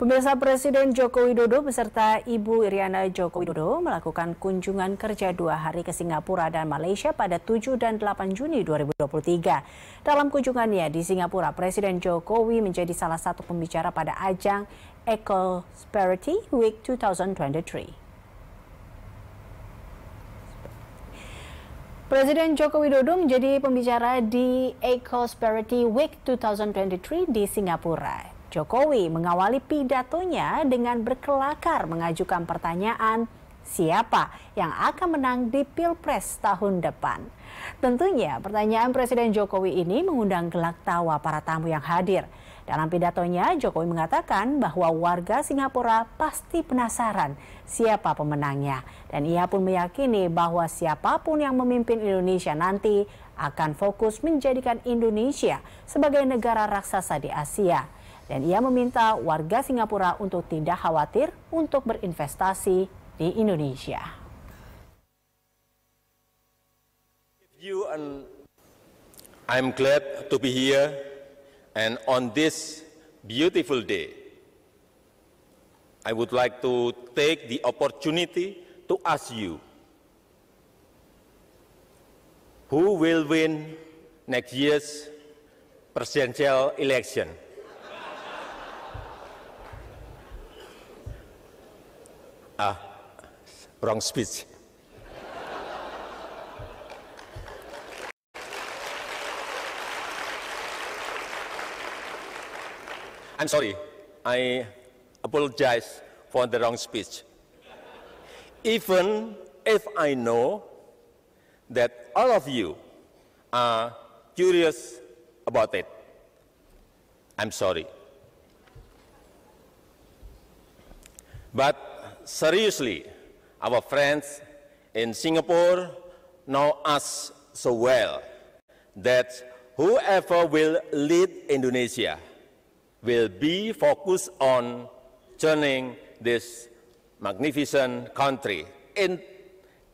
Pemirsa Presiden Joko Widodo beserta Ibu Iriana Joko Widodo melakukan kunjungan kerja dua hari ke Singapura dan Malaysia pada 7 dan 8 Juni 2023. Dalam kunjungannya di Singapura, Presiden Jokowi menjadi salah satu pembicara pada ajang Eco Prosperity Week 2023. Presiden Joko Widodo menjadi pembicara di Eco Prosperity Week 2023 di Singapura. Jokowi mengawali pidatonya dengan berkelakar mengajukan pertanyaan siapa yang akan menang di Pilpres tahun depan. Tentunya pertanyaan Presiden Jokowi ini mengundang gelak tawa para tamu yang hadir. Dalam pidatonya, Jokowi mengatakan bahwa warga Singapura pasti penasaran siapa pemenangnya. Dan ia pun meyakini bahwa siapapun yang memimpin Indonesia nanti akan fokus menjadikan Indonesia sebagai negara raksasa di Asia dan ia meminta warga Singapura untuk tidak khawatir untuk berinvestasi di Indonesia. I'm glad to be here and on this beautiful day I would like to take the opportunity to ask you who will win next year's presidential election. Ah, wrong speech. I'm sorry. I apologize for the wrong speech. Even if I know that all of you are curious about it, I'm sorry. But seriously, our friends in Singapore know us so well that whoever will lead Indonesia will be focused on turning this magnificent country in,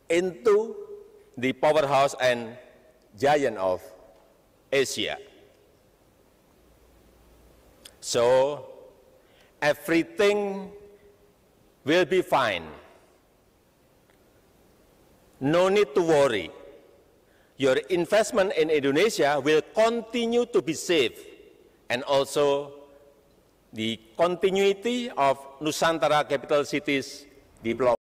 into the powerhouse and giant of Asia. So everything will be fine. No need to worry. Your investment in Indonesia will continue to be safe and also the continuity of Nusantara capital cities development.